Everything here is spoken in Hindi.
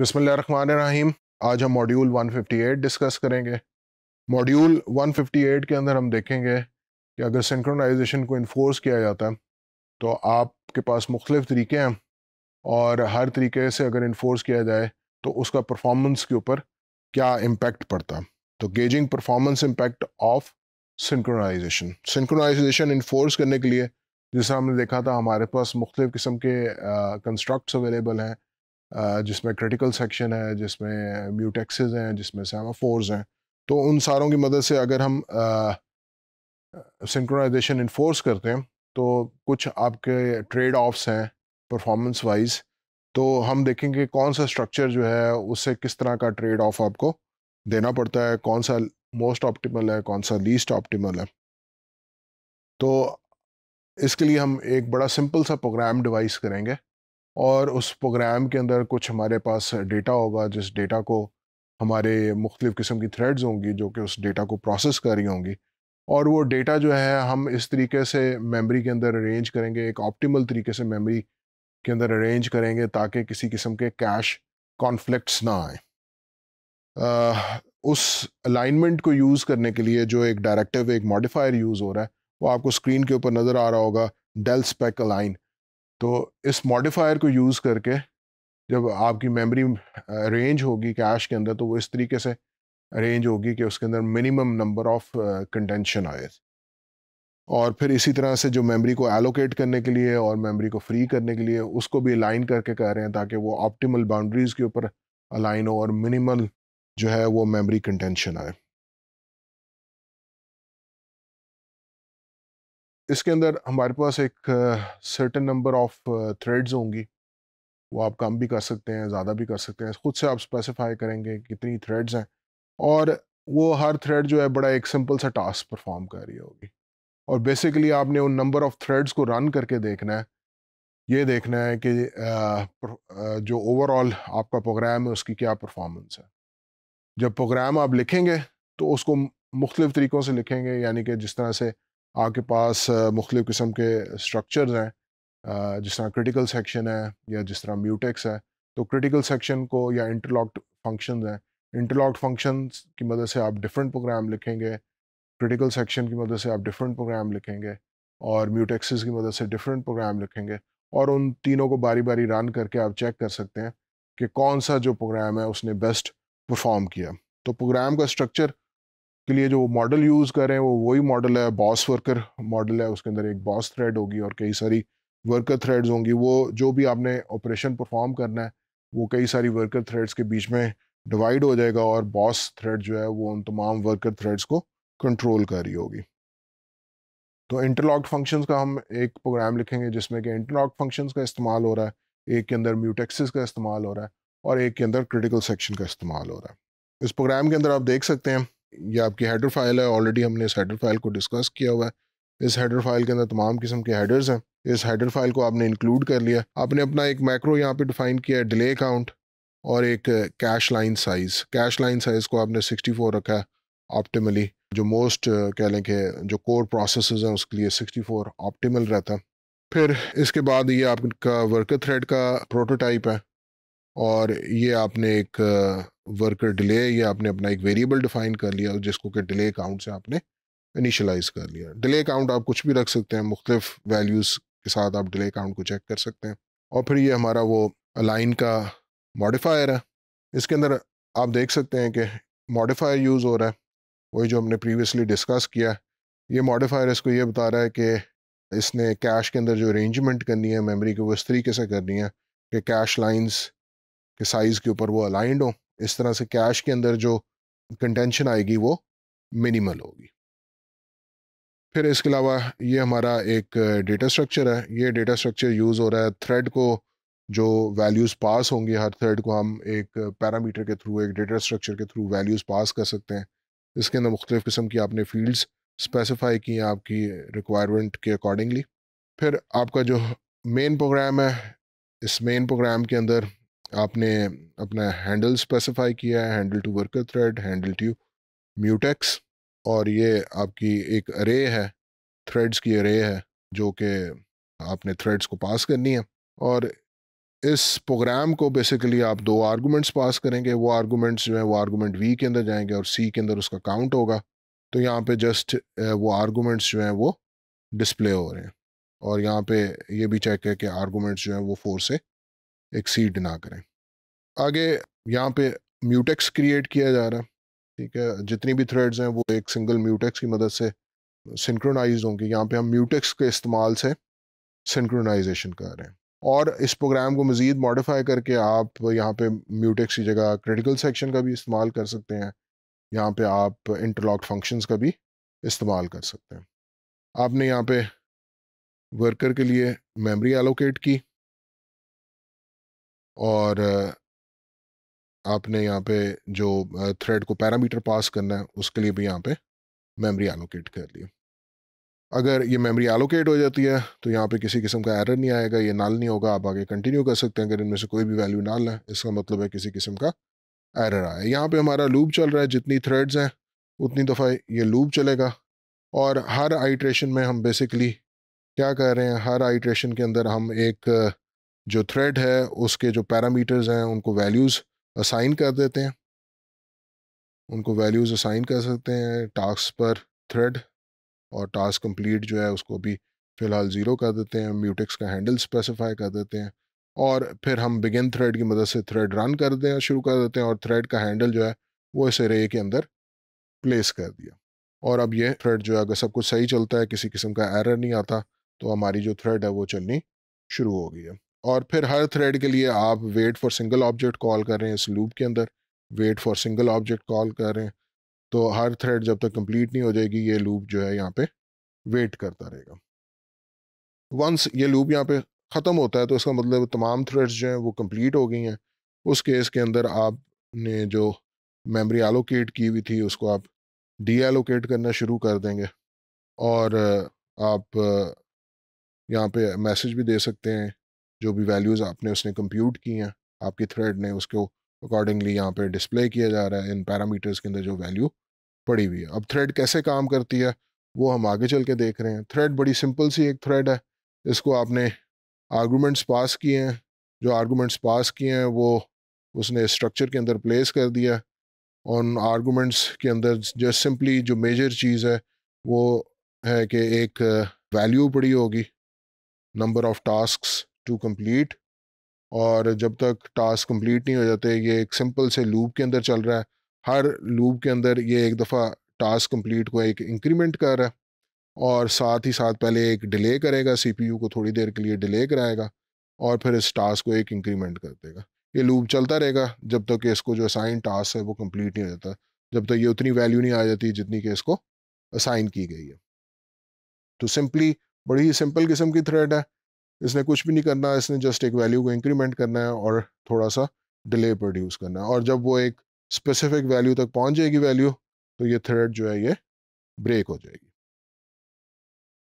बिसमीम आज हम मॉड्यूल 158 डिस्कस करेंगे मॉड्यूल 158 के अंदर हम देखेंगे कि अगर सिंक्रोनाइजेशन को इन्फोर्स किया जाता है तो आपके पास मुख्तलिफ तरीके हैं और हर तरीके से अगर इन्फोर्स किया जाए तो उसका परफॉर्मेंस के ऊपर क्या इम्पेक्ट पड़ता है तो gauging performance impact of synchronization synchronization enforce करने के लिए जैसा हमने देखा था हमारे पास मुख्तलिफ़ किस्म के कंस्ट्रक्ट्स अवेलेबल हैं जिसमें क्रिटिकल सेक्शन है जिसमें म्यूटेक्सेस हैं जिसमें सेमाफोर्स हैं तो उन सारों की मदद से अगर हम सिंक्रोनाइजेशन इन्फोर्स करते हैं तो कुछ आपके ट्रेड ऑफ्स हैं परफॉर्मेंस वाइज तो हम देखेंगे कौन सा स्ट्रक्चर जो है उससे किस तरह का ट्रेड ऑफ आपको देना पड़ता है कौन सा मोस्ट ऑप्टिमल है कौन सा लीस्ट ऑप्टिमल है तो इसके लिए हम एक बड़ा सिंपल सा प्रोग्राम डिवाइस करेंगे और उस प्रोग्राम के अंदर कुछ हमारे पास डेटा होगा जिस डेटा को हमारे मुख्तलिफ़ किस्म की थ्रेड्स होंगी जो कि उस डेटा को प्रोसेस कर रही होंगी और वो डेटा जो है हम इस तरीके से मेमोरी के अंदर अरेंज करेंगे एक ऑप्टिमल तरीके से मेमोरी के अंदर अरेंज करेंगे ताकि किसी किस्म के कैश कॉन्फ्लिक्ट्स ना आए उस अलाइनमेंट को यूज़ करने के लिए जो एक डायरेक्टिव एक मॉडिफायर यूज़ हो रहा है वो आपको स्क्रीन के ऊपर नज़र आ रहा होगा डेल स्पेक अलाइन तो इस मॉडिफायर को यूज़ करके जब आपकी मेमोरी रेंज होगी कैश के अंदर तो वो इस तरीके से रेंज होगी कि उसके अंदर मिनिमम नंबर ऑफ कंटेंशन आए और फिर इसी तरह से जो मेमोरी को एलोकेट करने के लिए और मेमोरी को फ्री करने के लिए उसको भी अलाइन करके कह रहे हैं ताकि वो ऑप्टिमल बाउंड्रीज़ के ऊपर अलाइन हो और मिनिमल जो है वो मेमोरी कंटेंशन आए इसके अंदर हमारे पास एक सर्टन नंबर ऑफ थ्रेड्स होंगी वो आप कम भी कर सकते हैं ज़्यादा भी कर सकते हैं ख़ुद से आप स्पेसिफाई करेंगे कितनी थ्रेड्स हैं और वो हर थ्रेड जो है बड़ा एक सिंपल सा टास्क परफॉर्म कर रही होगी और बेसिकली आपने उन नंबर ऑफ थ्रेड्स को रन करके देखना है ये देखना है कि जो ओवरऑल आपका प्रोग्राम है उसकी क्या परफॉर्मेंस है जब प्रोग्राम आप लिखेंगे तो उसको मुख्तलिफ़ तरीक़ों से लिखेंगे यानी कि जिस तरह से आपके पास मुख्तु किस्म के स्ट्रक्चर्स हैं जिस तरह क्रिटिकल सेक्शन है या जिस तरह म्यूटेक्स है तो क्रिटिकल सेक्शन को या इंटरलॉक्ड फंक्शन हैं इंटरलॉक्ड फंक्शन की मदद से आप डिफरेंट प्रोग्राम लिखेंगे क्रिटिकल सेक्शन की मदद से आप डिफरेंट प्रोग्राम लिखेंगे और म्यूटेक्सिस की मदद से डिफरेंट प्रोग्राम लिखेंगे और उन तीनों को बारी बारी रन करके आप चेक कर सकते हैं कि कौन सा जो प्रोग्राम है उसने बेस्ट परफॉर्म किया तो प्रोग्राम का स्ट्रक्चर के लिए जो मॉडल यूज़ कर रहे हैं वो वही मॉडल है बॉस वर्कर मॉडल है उसके अंदर एक बॉस थ्रेड होगी और कई सारी वर्कर थ्रेड्स होंगी वो जो भी आपने ऑपरेशन परफॉर्म करना है वो कई सारी वर्कर थ्रेड्स के बीच में डिवाइड हो जाएगा और बॉस थ्रेड जो है वो उन तमाम वर्कर थ्रेड्स को कंट्रोल कर रही होगी तो इंटरलॉक फंक्शंस का हम एक प्रोग्राम लिखेंगे जिसमें कि इंटरलॉक फंक्शंस का इस्तेमाल हो रहा है एक के अंदर म्यूटेक्सिस का इस्तेमाल हो रहा है और एक के अंदर क्रिटिकल सेक्शन का इस्तेमाल हो रहा है इस प्रोग्राम के अंदर आप देख सकते हैं ये आपकी हेडर फाइल है ऑलरेडी हमने इस हेडर फाइल को डिस्कस किया हुआ है इस हेडर फाइल के अंदर तमाम किस्म के हेडर्स हैं इस हेडर फाइल को आपने इंक्लूड कर लिया आपने अपना एक मैक्रो यहाँ पे डिफाइन किया है डिले अकाउंट और एक cache line size cache line size को आपने 64 रखा है ऑप्टिमली जो मोस्ट कह लें कि जो कोर प्रोसेस हैं उसके लिए 64 ऑप्टिमल रहता है फिर इसके बाद ये आपका वर्कर थ्रेड का प्रोटोटाइप है और ये आपने एक वर्कर डिले या आपने अपना एक वेरिएबल डिफाइन कर लिया जिसको कि डिले काउंट से आपने इनिशलाइज कर लिया डिले काउंट आप कुछ भी रख सकते हैं मुख्तफ वैल्यूज़ के साथ आप डिले काउंट को चेक कर सकते हैं और फिर ये हमारा वो अलाइन का मॉडिफायर है इसके अंदर आप देख सकते हैं कि मॉडिफायर यूज़ हो रहा है वही जो हमने प्रीवियसली डिस्कस किया ये मॉडिफायर इसको ये बता रहा है कि इसने कैश के अंदर जो अरेंजमेंट करनी है मेमोरी के वो इस तरीके से करनी है कि कैश लाइंस के साइज़ के ऊपर वो अलाइंड हो इस तरह से कैश के अंदर जो कंटेंशन आएगी वो मिनिमल होगी फिर इसके अलावा ये हमारा एक डेटा स्ट्रक्चर है ये डेटा स्ट्रक्चर यूज़ हो रहा है थ्रेड को जो वैल्यूज़ पास होंगे हर थ्रेड को हम एक पैरामीटर के थ्रू एक डेटा स्ट्रक्चर के थ्रू वैल्यूज़ पास कर सकते हैं इसके अंदर मुख्तलिफ़ किस्म की आपने फील्ड्स स्पेसिफाई की हैं आपकी रिक्वायरमेंट के अकॉर्डिंगली फिर आपका जो मेन प्रोग्राम है इस मेन प्रोग्राम के अंदर आपने अपना हैंडल स्पेसिफाई किया है handle to worker thread handle to mutex और ये आपकी एक अरे है थ्रेड्स की अरे है जो कि आपने थ्रेड्स को पास करनी है और इस प्रोग्राम को बेसिकली आप दो आर्गूमेंट्स पास करेंगे वो आर्गूमेंट्स जो है वो आर्गूमेंट वी के अंदर जाएंगे और सी के अंदर उसका काउंट होगा तो यहाँ पे जस्ट वो आर्गूमेंट्स जो हैं वो डिस्प्ले हो रहे हैं और यहाँ पे ये भी चेक है कि आर्गूमेंट्स जो हैं वो फोर से एक्सीड ना करें आगे यहाँ पे म्यूटेक्स क्रिएट किया जा रहा है ठीक है जितनी भी थ्रेड्स हैं वो एक सिंगल म्यूटेक्स की मदद से सिंक्रोनाइज होंगे यहाँ पे हम म्यूटेक्स के इस्तेमाल से सिंक्रोनाइजेशन कर रहे हैं और इस प्रोग्राम को मज़ीद मॉडिफाई करके आप यहाँ पे म्यूटेक्स की जगह क्रिटिकल सेक्शन का भी इस्तेमाल कर सकते हैं यहाँ पे आप इंटरलॉक फंक्शंस का भी इस्तेमाल कर सकते हैं आपने यहाँ पे वर्कर के लिए मेमोरी एलोकेट की और आपने यहाँ पे जो थ्रेड को पैरामीटर पास करना है उसके लिए भी यहाँ पे मेमोरी एलोकेट कर लिए अगर ये मेमोरी एलोकेट हो जाती है तो यहाँ पे किसी किस्म का एरर नहीं आएगा ये नाल नहीं होगा आप आगे कंटिन्यू कर सकते हैं अगर इनमें से कोई भी वैल्यू नाल है इसका मतलब है किसी किस्म का एरर आया यहाँ पे हमारा लूप चल रहा है जितनी थ्रेड्स हैं उतनी दफ़ा ये लूप चलेगा और हर आइट्रेशन में हम बेसिकली क्या कर रहे हैं हर आइट्रेशन के अंदर हम एक जो थ्रेड है उसके जो पैरामीटर्स हैं उनको वैल्यूज़ असाइन कर देते हैं उनको वैल्यूज़ असाइन कर सकते हैं टास्क पर थ्रेड और टास्क कंप्लीट जो है उसको भी फ़िलहाल ज़ीरो कर देते हैं म्यूटिक्स का हैंडल स्पेसिफाई कर देते हैं और फिर हम बिगिन थ्रेड की मदद से थ्रेड रन कर दें शुरू कर देते हैं और थ्रेड का हैंडल जो है वो इस एरे के अंदर प्लेस कर दिया और अब ये थ्रेड जो है अगर सब कुछ सही चलता है किसी किस्म का एरर नहीं आता तो हमारी जो थ्रेड है वो चलनी शुरू हो गई है और फिर हर थ्रेड के लिए आप wait for single object call कर रहे हैं इस लूप के अंदर wait for single object call कर रहे हैं तो हर थ्रेड जब तक कंप्लीट नहीं हो जाएगी ये लूप जो है यहाँ पे वेट करता रहेगा वंस ये लूप यहाँ पे ख़त्म होता है तो इसका मतलब तमाम थ्रेड्स जो हैं वो कम्प्लीट हो गई हैं उस केस के अंदर आपने जो मेमरी एलोकेट की हुई थी उसको आप डी एलोकेट करना शुरू कर देंगे और आप यहाँ पे मैसेज भी दे सकते हैं जो भी वैल्यूज़ आपने उसने कंप्यूट की हैं आपकी थ्रेड ने उसको अकॉर्डिंगली यहाँ पे डिस्प्ले किया जा रहा है इन पैरामीटर्स के अंदर जो वैल्यू पड़ी हुई है अब थ्रेड कैसे काम करती है वो हम आगे चल के देख रहे हैं थ्रेड बड़ी सिंपल सी एक थ्रेड है इसको आपने आर्गूमेंट्स पास किए हैं जो आर्गूमेंट्स पास किए हैं वो उसने स्ट्रक्चर के अंदर प्लेस कर दिया उन आर्गूमेंट्स के अंदर जस्ट सिंपली जो मेजर चीज़ है वो है कि एक वैल्यू पड़ी होगी number of task to complete और जब तक टास्क कंप्लीट नहीं हो जाते ये एक सिंपल से लूप के अंदर चल रहा है हर लूप के अंदर ये एक दफ़ा टास्क कंप्लीट को एक इंक्रीमेंट कर रहा है और साथ ही साथ पहले एक डिले करेगा सीपीयू को थोड़ी देर के लिए डिले कराएगा और फिर इस टास्क को एक इंक्रीमेंट कर देगा ये लूप चलता रहेगा जब तक कि इसको जो असाइन टास्क है वो कंप्लीट नहीं हो जाता जब तक ये उतनी वैल्यू नहीं आ जाती जितनी कि इसको असाइन की गई है तो सिंपली बड़ी ही सिंपल किस्म की थ्रेड है इसने कुछ भी नहीं करना इसने जस्ट एक वैल्यू को इंक्रीमेंट करना है और थोड़ा सा डिले प्रोड्यूस करना है और जब वो एक स्पेसिफिक वैल्यू तक पहुंच जाएगी वैल्यू तो ये थ्रेड जो है ये ब्रेक हो जाएगी